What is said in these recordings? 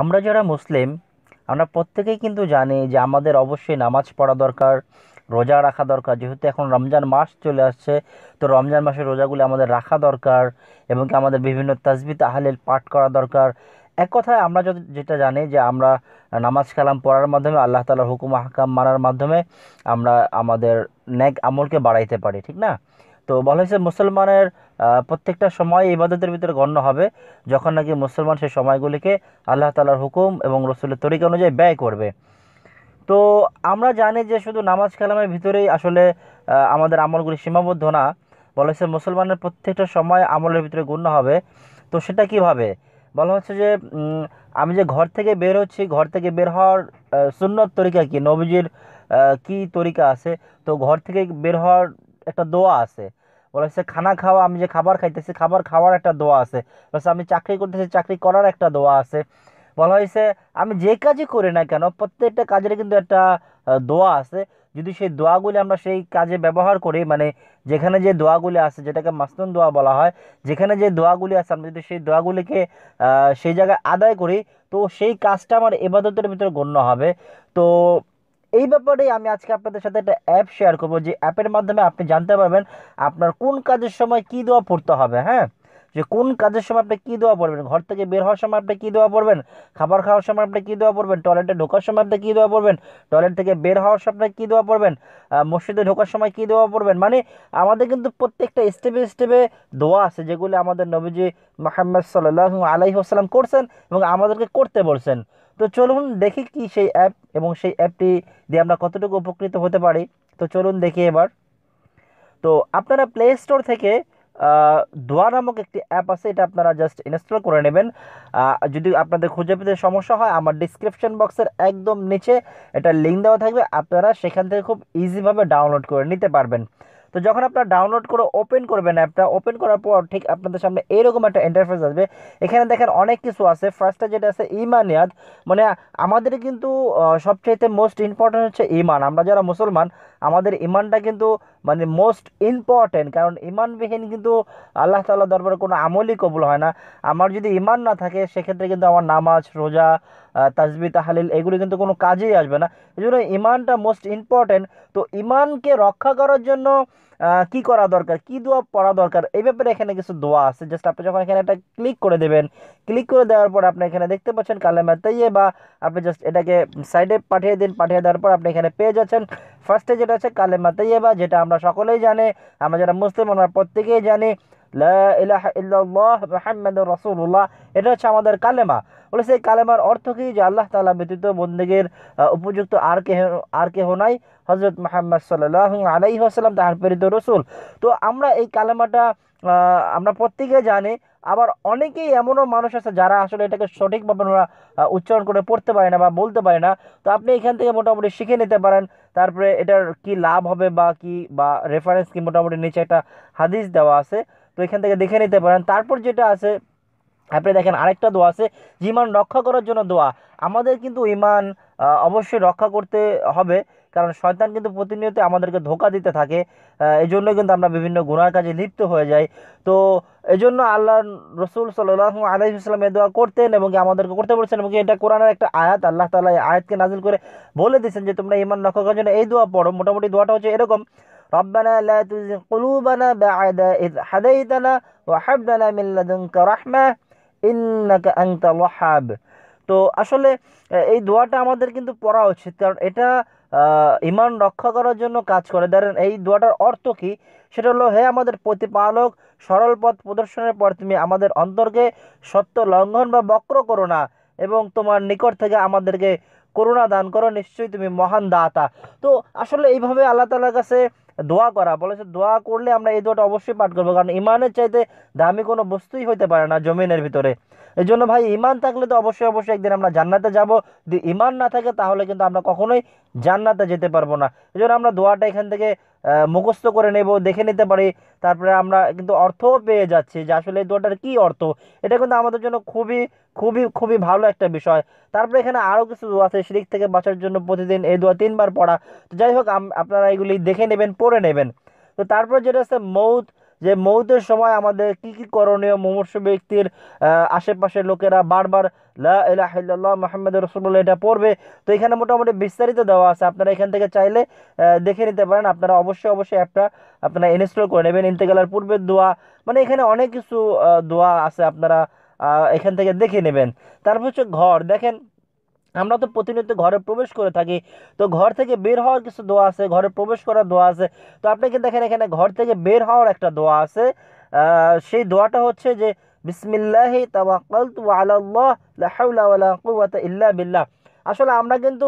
আমরা যারা মুসলিম আমরা প্রত্যেকেই কিন্তু জানি যে আমাদের অবশ্যই নামাজ পড়া দরকার রোজা রাখা দরকার যেহেতু এখন রমজান মাস চলে আসছে তো রমজান মাসের রোজাগুলি আমাদের রাখা দরকার এবং কি আমাদের বিভিন্ন তাজবি তাহালিল পাঠ করা দরকার এক কথায় আমরা যেটা জানি যে আমরা নামাজ কালাম পড়ার মাধ্যমে আল্লাহ তালার হুকুম হাকাম মানার মাধ্যমে আমরা আমাদের ন্যাক আমলকে বাড়াইতে পারি ঠিক না তো বলা হয়েছে মুসলমানের প্রত্যেকটা সময় ইবাদতের ভিতরে গণ্য হবে যখন নাকি মুসলমান সেই সময়গুলিকে আল্লাহ তালার হুকুম এবং রসুলের তরিকা অনুযায়ী ব্যয় করবে তো আমরা জানি যে শুধু নামাজ কালামের ভিতরেই আসলে আমাদের আমলগুলি সীমাবদ্ধ না বলা হয়েছে মুসলমানের প্রত্যেকটা সময় আমলের ভিতরে গণ্য হবে তো সেটা কিভাবে বলা হচ্ছে যে আমি যে ঘর থেকে বের হচ্ছি ঘর থেকে বের হওয়ার সুন্নত তরিকা কি নবীজির কি তরিকা আছে তো ঘর থেকে বের হওয়ার একটা দোয়া আছে বলা খানা খাওয়া আমি যে খাবার খাইতেছি খাবার খাওয়ার একটা দোয়া আছে বলা আমি চাকরি করতেছি চাকরি করার একটা দোয়া আছে বলা হয়েছে আমি যে কাজই করি না কেন প্রত্যেকটা কাজের কিন্তু একটা দোয়া আছে যদি সেই দোয়াগুলি আমরা সেই কাজে ব্যবহার করি মানে যেখানে যে দোয়াগুলি আছে যেটাকে মাস্তুন দোয়া বলা হয় যেখানে যে দোয়াগুলি আছে আমরা যদি সেই দোয়াগুলিকে সেই জায়গায় আদায় করি তো সেই কাজটা আমার এবাদতের ভিতরে গণ্য হবে তো এই ব্যাপারে আমি আজকে আপনাদের সাথে একটা অ্যাপ শেয়ার করবো যে অ্যাপের মাধ্যমে আপনি জানতে পারবেন আপনার কোন কাজের সময় কি দোয়া পড়তে হবে হ্যাঁ যে কোন কাজের সময় আপনি কী দেওয়া পড়বেন ঘর থেকে বের হওয়ার সময় আপনি কী দেওয়া পড়বেন খাবার খাওয়ার সময় আপনি কী দেওয়া পড়বেন টয়লেটে ঢোকার সময় আপনি কী দেওয়া পড়বেন টয়লেট থেকে বের হওয়ার সময় আপনি কী দেওয়া পড়বেন মসজিদে ঢোকার সময় কী দেওয়া পড়বেন মানে আমাদের কিন্তু প্রত্যেকটা স্টেপে স্টেপে দোয়া আছে যেগুলি আমাদের নবীজি মাহমদ সাল্লাহ আলাইহি আসসালাম করছেন এবং আমাদেরকে করতে বলছেন তো চলুন দেখি কি সেই অ্যাপ এবং সেই অ্যাপটি দিয়ে আমরা কতটুকু উপকৃত হতে পারি তো চলুন দেখি এবার তো আপনারা প্লে স্টোর থেকে দোয়া নামক একটি অ্যাপ আছে এটা আপনারা জাস্ট ইনস্টল করে নেবেন যদি আপনাদের খুঁজে পেতে সমস্যা হয় আমার ডিসক্রিপশন বক্সের একদম নিচে এটা লিঙ্ক দেওয়া থাকবে আপনারা সেখান থেকে খুব ইজিভাবে ডাউনলোড করে নিতে পারবেন তো যখন আপনারা ডাউনলোড করে ওপেন করবেন অ্যাপটা ওপেন করার পর ঠিক আপনাদের সামনে এরকম একটা ইন্টারফেস আসবে এখানে দেখেন অনেক কিছু আছে ফার্স্টটা যেটা আছে ইমানিয়াত মানে আমাদের কিন্তু সবচাইতে মোস্ট ইম্পর্টেন্ট হচ্ছে ইমান আমরা যারা মুসলমান আমাদের ইমানটা কিন্তু মানে মোস্ট ইম্পর্টেন্ট কারণ ইমানবিহীন কিন্তু আল্লাহ তাল্লাহ দরবারে কোনো আমলই কবুল হয় না আমার যদি ইমান না থাকে সেক্ষেত্রে কিন্তু আমার নামাজ রোজা তাজবি তাহালিল এগুলি কিন্তু কোনো কাজেই আসবে না এই জন্য ইমানটা মোস্ট ইম্পর্টেন্ট তো ইমানকে রক্ষা করার জন্য কি করা দরকার কি দোয়া পড়া দরকার এই ব্যাপারে এখানে কিছু দোয়া আছে জাস্ট আপনি যখন এখানে একটা ক্লিক করে দেবেন ক্লিক করে দেওয়ার পর আপনি এখানে দেখতে পাচ্ছেন কালেমা তাইয়ে বা আপনি জাস্ট এটাকে সাইডে পাঠিয়ে দিন পাঠিয়ে দেওয়ার পর আপনি এখানে পেয়ে যাচ্ছেন ফার্স্টে যেটা আছে কালেমা তাইয়ে বা যেটা আমরা সকলেই জানি আমরা যারা মুসলিম আমরা প্রত্যেকেই জানি মোহাম্মদ রসুল্লাহ এটা হচ্ছে আমাদের কালেমা বলে সেই কালেমার অর্থ কি যে আল্লাহ তালা ব্যতীত বন্দীগের উপযুক্ত আর কে আর কেহ নাই হজরত মোহাম্মদ সাল্লাহ আলাই আসসালাম তাহার প্রেরিত রসুল তো আমরা এই কালেমাটা আমরা প্রত্যেকে জানি আবার অনেকেই এমনও মানুষ আছে যারা আসলে এটাকে সঠিকভাবে ওরা উচ্চারণ করে পড়তে পারে না বা বলতে পারে না তো আপনি এখান থেকে মোটামুটি শিখে নিতে পারেন তারপরে এটার কি লাভ হবে বা কি বা রেফারেন্স কি মোটামুটি নিচে একটা হাদিস দেওয়া আছে তো এখান থেকে দেখে নিতে পারেন তারপর যেটা আছে আপনি দেখেন আরেকটা দোয়া আছে ইমান রক্ষা করার জন্য দোয়া আমাদের কিন্তু ইমান অবশ্যই রক্ষা করতে হবে কারণ শয়তান কিন্তু প্রতিনিয়ত আমাদেরকে ধোকা দিতে থাকে এই জন্য কিন্তু আমরা বিভিন্ন গুণার কাজে লিপ্ত হয়ে যাই তো এই জন্য আল্লাহ রসুল সাল্লাহ আলহি ইসলাম দোয়া করতেন এবং আমাদেরকে করতে বলছেন এবং এটা কোরআনের একটা আয়াত আল্লাহ তালা আয়াতকে নাজিল করে বলে দিয়েছেন যে তোমরা ইমান রক্ষা করার জন্য এই দোয়া পড়ো মোটামুটি দোয়াটা হচ্ছে এরকম ربنا لا تزغ قلوبنا بعد إذ هديتنا وهب لنا من لدنك رحمة إنك أنت الوهاب তো আসলে এই দোয়াটা আমাদের কিন্তু পড়া উচিত কারণ এটা ইমান রক্ষা করার জন্য কাজ করে ধরেন এই দোয়াটার অর্থ কি সেটা হলো হে আমাদের প্রতিপালক সরল পথ প্রদর্শনের পর তুমি আমাদের অন্তরকে সত্য লঙ্ঘন বা বক্র করো না এবং তোমার নিকট থেকে আমাদেরকে করুণা দান করো নিশ্চয়ই তুমি মহান দাতা তো আসলে এইভাবে আল্লাহ তালার কাছে দোয়া করা বলেছে দোয়া করলে আমরা এই দোয়াটা অবশ্যই পাঠ করবো কারণ ইমানের চাইতে দামি কোনো বস্তুই হইতে পারে না জমিনের ভিতরে এই জন্য ভাই ইমান থাকলে তো অবশ্যই অবশ্যই একদিন আমরা জান্নাতে যাব যদি ইমান না থাকে তাহলে কিন্তু আমরা কখনোই জান্নাতে যেতে পারবো না এই জন্য আমরা দোয়াটা এখান থেকে মুখস্থ করে নেব দেখে নিতে পারি তারপরে আমরা কিন্তু অর্থও পেয়ে যাচ্ছি যে আসলে এই দোয়াটার কী অর্থ এটা কিন্তু আমাদের জন্য খুবই খুবই খুবই ভালো একটা বিষয় তারপরে এখানে আরও কিছু দোয়া আছে শিরিক থেকে বাঁচার জন্য প্রতিদিন এই দোয়া তিনবার পড়া তো যাই হোক আপনারা এগুলি দেখে নেবেন পড়ে নেবেন তো তারপরে যেটা আছে মৌত যে মৌতের সময় আমাদের কি কি করণীয় মুমূর্ষ ব্যক্তির আশেপাশের লোকেরা বারবার লাহ মোহাম্মদ রসুল্লাহ এটা পড়বে তো এখানে মোটামুটি বিস্তারিত দেওয়া আছে আপনারা এখান থেকে চাইলে দেখে নিতে পারেন আপনারা অবশ্যই অবশ্যই অ্যাপটা আপনারা ইনস্টল করে নেবেন ইন্তেকালের পূর্বের দোয়া মানে এখানে অনেক কিছু দোয়া আছে আপনারা এখান থেকে দেখে নেবেন তারপর হচ্ছে ঘর দেখেন আমরা তো প্রতিনিতে ঘরে প্রবেশ করে থাকি তো ঘর থেকে বের হওয়ার কিছু দোয়া আছে ঘরে প্রবেশ করার দোয়া আছে তো আপনি কি দেখেন এখানে ঘর থেকে বের হওয়ার একটা দোয়া আছে সেই দোয়াটা হচ্ছে যে বিসমিল্লাহি তাওয়াক্কালতু আলাল্লাহ লা হাওলা ওয়ালা কুওয়াতা ইল্লা বিল্লাহ আসলে আমরা কিন্তু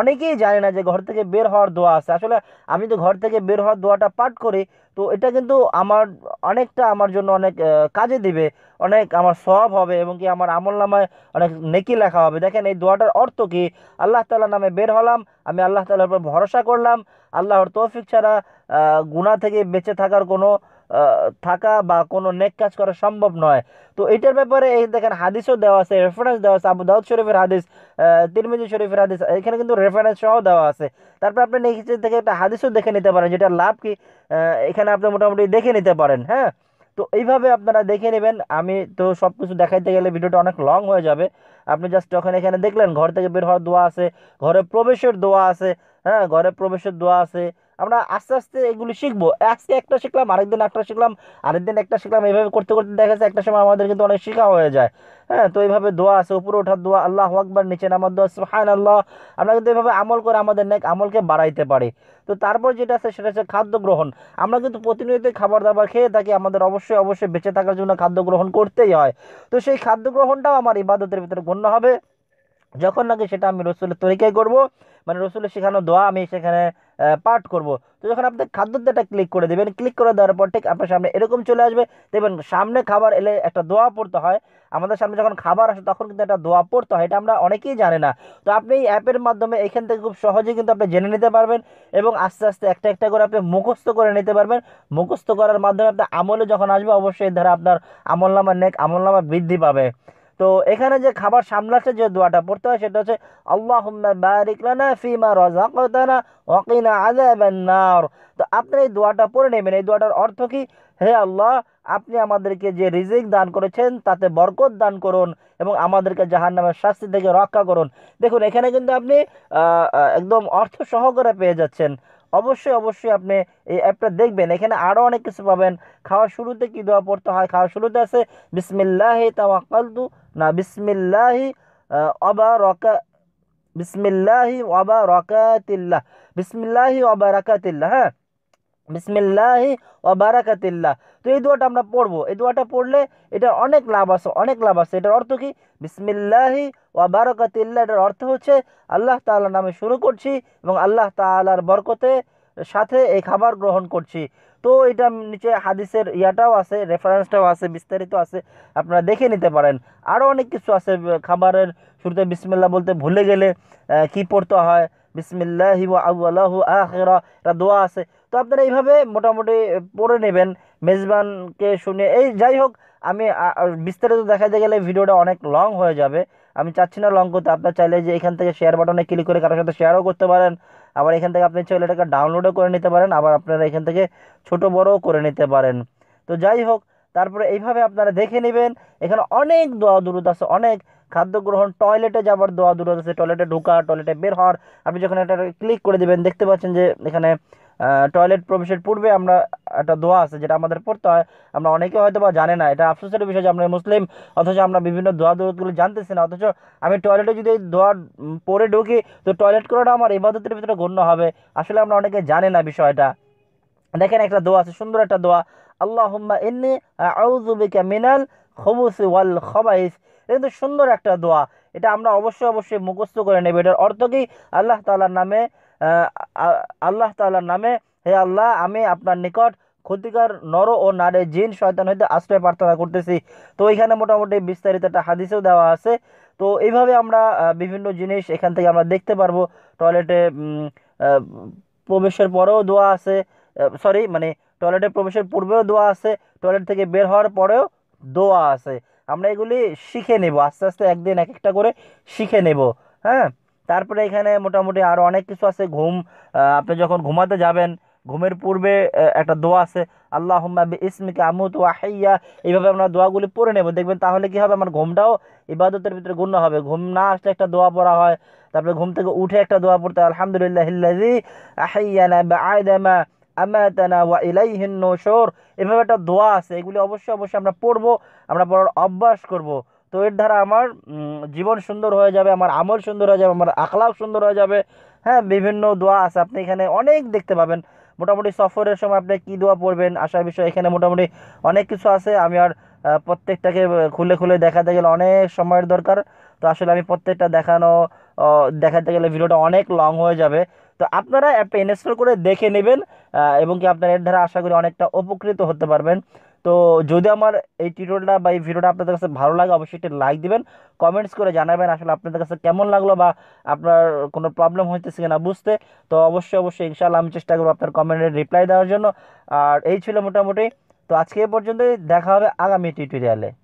অনেকেই জানি না যে ঘর থেকে বের হওয়ার দোয়া আছে আসলে আমি তো ঘর থেকে বের হওয়ার দোয়াটা পাঠ করি তো এটা কিন্তু আমার অনেকটা আমার জন্য অনেক কাজে দিবে অনেক আমার সব হবে এবং কি আমার আমল নামায় অনেক নেকি লেখা হবে দেখেন এই দোয়াটার অর্থ কি আল্লাহ তালা নামে বের হলাম আমি আল্লাহ তালার উপর ভরসা করলাম আল্লাহর তৌফিক ছাড়া গুণা থেকে বেঁচে থাকার কোনো থাকা বা কোনো নেক কাজ করা সম্ভব নয় তো এটার ব্যাপারে এই দেখেন হাদিসও দেওয়া আছে রেফারেন্স দেওয়া আছে আবু দাউদ শরীফের হাদিস তিরমিজি শরীফের হাদিস এখানে কিন্তু রেফারেন্স সহ দেওয়া আছে তারপর আপনি নিচে থেকে একটা হাদিসও দেখে নিতে পারেন যেটা লাভ কি এখানে আপনি মোটামুটি দেখে নিতে পারেন হ্যাঁ তো এইভাবে আপনারা দেখে নেবেন আমি তো সব কিছু দেখাইতে গেলে ভিডিওটা অনেক লং হয়ে যাবে আপনি জাস্ট যখন এখানে দেখলেন ঘর থেকে বের হওয়ার দোয়া আছে ঘরে প্রবেশের দোয়া আছে হ্যাঁ ঘরে প্রবেশের দোয়া আছে আমরা আস্তে আস্তে এগুলি শিখবো আজকে একটা শিখলাম আরেকদিন একটা শিখলাম আরেকদিন একটা শিখলাম এইভাবে করতে করতে দেখা যাচ্ছে একটা সময় আমাদের কিন্তু অনেক শেখা হয়ে যায় হ্যাঁ তো এইভাবে দোয়া আছে উপরে ওঠার দোয়া আল্লাহ আকবর নিচে নামার দোয়া সুহান আল্লাহ আমরা কিন্তু এইভাবে আমল করে আমাদের নেক আমলকে বাড়াইতে পারি তো তারপর যেটা আছে সেটা হচ্ছে খাদ্য গ্রহণ আমরা কিন্তু প্রতিনিয়ত খাবার দাবার খেয়ে থাকি আমাদের অবশ্যই অবশ্যই বেঁচে থাকার জন্য খাদ্য গ্রহণ করতেই হয় তো সেই খাদ্য গ্রহণটাও আমার ইবাদতের ভিতরে গণ্য হবে যখন নাকি সেটা আমি রসুলের তরিকায় করবো মানে রসুলের শেখানো দোয়া আমি সেখানে পার্ট করব তো যখন আপনি খাদ্যটা ক্লিক করে দেবেন ক্লিক করে দেওয়ার পর ঠিক আপনার সামনে এরকম চলে আসবে দেখবেন সামনে খাবার এলে একটা দোয়া পড়তে হয় আমাদের সামনে যখন খাবার আসে তখন কিন্তু একটা দোয়া পড়তে হয় এটা আমরা অনেকেই জানি না তো আপনি এই অ্যাপের মাধ্যমে এখান থেকে খুব সহজেই কিন্তু আপনি জেনে নিতে পারবেন এবং আস্তে আস্তে একটা একটা করে আপনি মুখস্থ করে নিতে পারবেন মুখস্থ করার মাধ্যমে আপনি আমলে যখন আসবে অবশ্যই দ্বারা আপনার আমলনামা নেক আমলনামা বৃদ্ধি পাবে তো এখানে যে খাবার সামলাতে যে দোয়াটা পড়তে হয় সেটা হচ্ছে আল্লাহ বারিকলানা ফিমা রাজাকতানা অকিনা আযাবান্নার তো আপনি এই দোয়াটা পড়ে নেবেন এই দোয়াটার অর্থ কি হে আল্লাহ আপনি আমাদেরকে যে রিজিক দান করেছেন তাতে বরকত দান করুন এবং আমাদেরকে জাহান নামের শাস্তি থেকে রক্ষা করুন দেখুন এখানে কিন্তু আপনি একদম অর্থ সহকারে পেয়ে যাচ্ছেন অবশ্যই অবশ্যই আপনি এই অ্যাপটা দেখবেন এখানে আরো অনেক কিছু পাবেন খাওয়া শুরুতে কি দোয়া পড়তে হয় খাওয়া শুরুতে আছে بسم الله توکلت না بسم الله আবরাক بسم الله ওয়া বারাকাতুল্লাহ بسم الله ওয়া বারাকাতুল্লাহ بسم الله ওয়া বারাকাতুল্লাহ তো এই দোয়াটা আমরা পড়বো এই দোয়াটা পড়লে এটার অনেক লাভ আছে অনেক লাভ আছে এটার অর্থ কি বিসমিল্লাহি ওয়া বারাকাতিল্লা এটার অর্থ হচ্ছে আল্লাহ তাল্লাহ নামে শুরু করছি এবং আল্লাহ তাআলার বরকতে সাথে এই খাবার গ্রহণ করছি তো এটা নিচে হাদিসের ইয়াটাও আছে রেফারেন্সটাও আছে বিস্তারিত আছে আপনারা দেখে নিতে পারেন আরও অনেক কিছু আছে খাবারের শুরুতে বিসমিল্লা বলতে ভুলে গেলে কি পড়তে হয় বিসমিল্লাহি ওয়া আউ্লাহু আখেরা এটা দোয়া আছে তো আপনারা এইভাবে মোটামুটি পড়ে নেবেন মেজবানকে শুনে এই যাই হোক আমি বিস্তারিত দেখাতে গেলে ভিডিওটা অনেক লং হয়ে যাবে আমি চাচ্ছি না লং করতে আপনার চাইলে যে এখান থেকে শেয়ার বাটনে ক্লিক করে কারোর সাথে শেয়ারও করতে পারেন আবার এখান থেকে আপনি চাইলে এটাকে ডাউনলোডও করে নিতে পারেন আবার আপনারা এখান থেকে ছোট বড়ও করে নিতে পারেন তো যাই হোক তারপরে এইভাবে আপনারা দেখে নেবেন এখানে অনেক দোয়া দুরুদ আছে অনেক খাদ্য গ্রহণ টয়লেটে যাবার দোয়া দূর আছে টয়লেটে ঢোকা টয়লেটে বের হওয়ার আপনি যখন এটা ক্লিক করে দেবেন দেখতে পাচ্ছেন যে এখানে টয়লেট প্রবেশের পূর্বে আমরা একটা দোয়া আছে যেটা আমাদের পড়তে হয় আমরা অনেকে হয়তো বা জানে না এটা আফসোসের বিষয় যে আমরা মুসলিম অথচ আমরা বিভিন্ন দোয়া দোয়াগুলো জানতেছি না অথচ আমি টয়লেটে যদি দোয়া পরে ঢুকি তো টয়লেট করাটা আমার ইবাদতের ভিতরে গণ্য হবে আসলে আমরা অনেকে জানে না বিষয়টা দেখেন একটা দোয়া আছে সুন্দর একটা দোয়া আল্লাহ ইন্নি আউজুবিকা মিনাল খবুস ওয়াল খবাইস এটা কিন্তু সুন্দর একটা দোয়া এটা আমরা অবশ্যই অবশ্যই মুখস্থ করে নেব এটার অর্থ কি আল্লাহ তালার নামে আল্লাহ তালার নামে হে আল্লাহ আমি আপনার নিকট ক্ষতিকর নর ও নারে জিন শয়তান হইতে আশ্রয় প্রার্থনা করতেছি তো এখানে মোটামুটি বিস্তারিত একটা হাদিসেও দেওয়া আছে তো এইভাবে আমরা বিভিন্ন জিনিস এখান থেকে আমরা দেখতে পারবো টয়লেটে প্রবেশের পরেও দোয়া আছে সরি মানে টয়লেটে প্রবেশের পূর্বেও দোয়া আছে টয়লেট থেকে বের হওয়ার পরেও দোয়া আছে আমরা এগুলি শিখে নেব আস্তে আস্তে একদিন এক একটা করে শিখে নেব হ্যাঁ তারপরে এখানে মোটামুটি আরও অনেক কিছু আছে ঘুম আপনি যখন ঘুমাতে যাবেন ঘুমের পূর্বে একটা দোয়া আছে আল্লাহ হুম্মাবি ইসমিকে আমুত ওয়াহাইয়া এইভাবে আমরা দোয়াগুলি পড়ে নেব দেখবেন তাহলে কি হবে আমার ঘুমটাও ইবাদতের ভিতরে গুণ্য হবে ঘুম না আসলে একটা দোয়া পড়া হয় তারপরে ঘুম থেকে উঠে একটা দোয়া পড়তে আলহামদুলিল্লাহ না বা আয়দামা আমাতানা ওয়া ইলাইহিন নৌসর এভাবে একটা দোয়া আছে এগুলি অবশ্যই অবশ্যই আমরা পড়ব আমরা পড়ার অভ্যাস করব তো এর দ্বারা আমার জীবন সুন্দর হয়ে যাবে আমার আমল সুন্দর হয়ে যাবে আমার আখলাক সুন্দর হয়ে যাবে হ্যাঁ বিভিন্ন দোয়া আছে আপনি এখানে অনেক দেখতে পাবেন মোটামুটি সফরের সময় আপনি কী দোয়া পড়বেন আসার বিষয় এখানে মোটামুটি অনেক কিছু আছে আমি আর প্রত্যেকটাকে খুলে খুলে দেখাতে গেলে অনেক সময়ের দরকার তো আসলে আমি প্রত্যেকটা দেখানো দেখাতে গেলে ভিডিওটা অনেক লং হয়ে যাবে তো আপনারা অ্যাপটা ইনস্টল করে দেখে নেবেন এবং কি আপনারা এর দ্বারা আশা করি অনেকটা উপকৃত হতে পারবেন তো যদি আমার এই টিউটোরিয়ালটা বা এই ভিডিওটা আপনাদের কাছে ভালো লাগে অবশ্যই একটা লাইক দিবেন কমেন্টস করে জানাবেন আসলে আপনাদের কাছে কেমন লাগলো বা আপনার কোনো প্রবলেম হইতেছে না বুঝতে তো অবশ্যই অবশ্যই ইনশাআল্লাহ আমি চেষ্টা করবো আপনার কমেন্টের রিপ্লাই দেওয়ার জন্য আর এই ছিল মোটামুটি তো আজকে এ পর্যন্তই দেখা হবে আগামী টিউটোরিয়ালে